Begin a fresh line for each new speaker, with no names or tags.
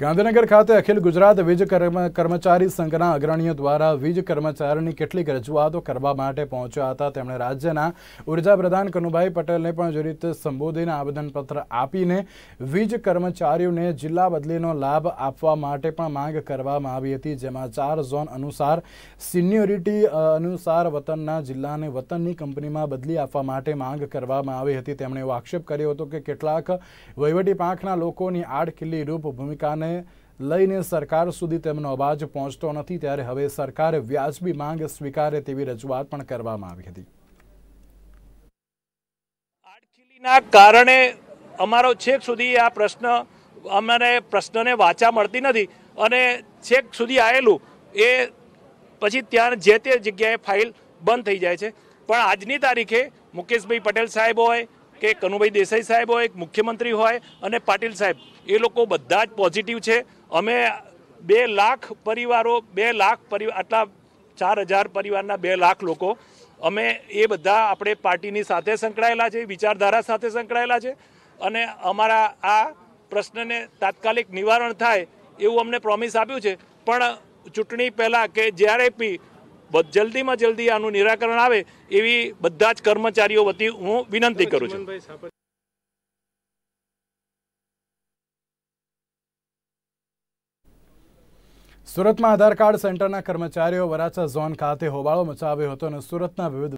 ગાંધીનગર ખાતે અખિલ ગુજરાત વીજ કર્મચારી સંઘના અગ્રણીઓ દ્વારા વીજ કર્મચારીની કેટલીક રજૂઆતો કરવા માટે પહોંચ્યા હતા તેમણે રાજ્યના ઉર્જા પ્રધાન કનુભાઈ પટેલને પણ જે રીતે સંબોધીને આવેદનપત્ર આપીને વીજ કર્મચારીઓને જિલ્લા બદલીનો લાભ આપવા માટે પણ માંગ કરવામાં આવી હતી જેમાં ચાર ઝોન અનુસાર સિન્યોરિટી અનુસાર વતનના જિલ્લાને વતનની કંપનીમાં બદલી આપવા માટે માંગ કરવામાં આવી હતી તેમણે એવો આક્ષેપ કર્યો હતો કે કેટલાક વહીવટી પાંખના લોકોની આડકિલ્લી રૂપ ભૂમિકાને માંગને લઈને સરકાર સુધી તેમનો અવાજ પહોંચતો નથી ત્યારે હવે સરકારે વ્યાજબી માંગ સ્વીકારે તેવી રજૂઆત પણ કરવામાં આવી હતી
આડખીલીના કારણે અમારો છેક સુધી આ પ્રશ્ન અમને પ્રશ્નને વાચા મળતી નથી અને છેક સુધી આવેલું એ પછી ત્યાં જે તે જગ્યાએ ફાઇલ બંધ થઈ જાય છે પણ આજની તારીખે મુકેશભાઈ પટેલ સાહેબ હોય કે કનુભાઈ દેસાઈ સાહેબ હોય મુખ્યમંત્રી હોય અને પાટીલ સાહેબ એ લોકો બધા જ પોઝિટિવ છે અમે બે લાખ પરિવારો બે લાખ પરિવાર આટલા ચાર હજાર પરિવારના બે લાખ લોકો અમે એ બધા આપણે પાર્ટીની સાથે સંકળાયેલા છે વિચારધારા સાથે સંકળાયેલા છે અને અમારા આ પ્રશ્નને તાત્કાલિક નિવારણ થાય એવું અમને પ્રોમિસ આપ્યું છે પણ ચૂંટણી પહેલાં કે જ્યારે બી જલ્દીમાં જલ્દી આનું નિરાકરણ આવે એવી બધા જ કર્મચારીઓ વતી
હું વિનંતી કરું છું સુરતમાં આધાર કાર્ડ સેન્ટરના કર્મચારીઓ વરાછા ઝોન ખાતે હોબાળો મચાવ્યો હતો અને સુરતના વિવિધ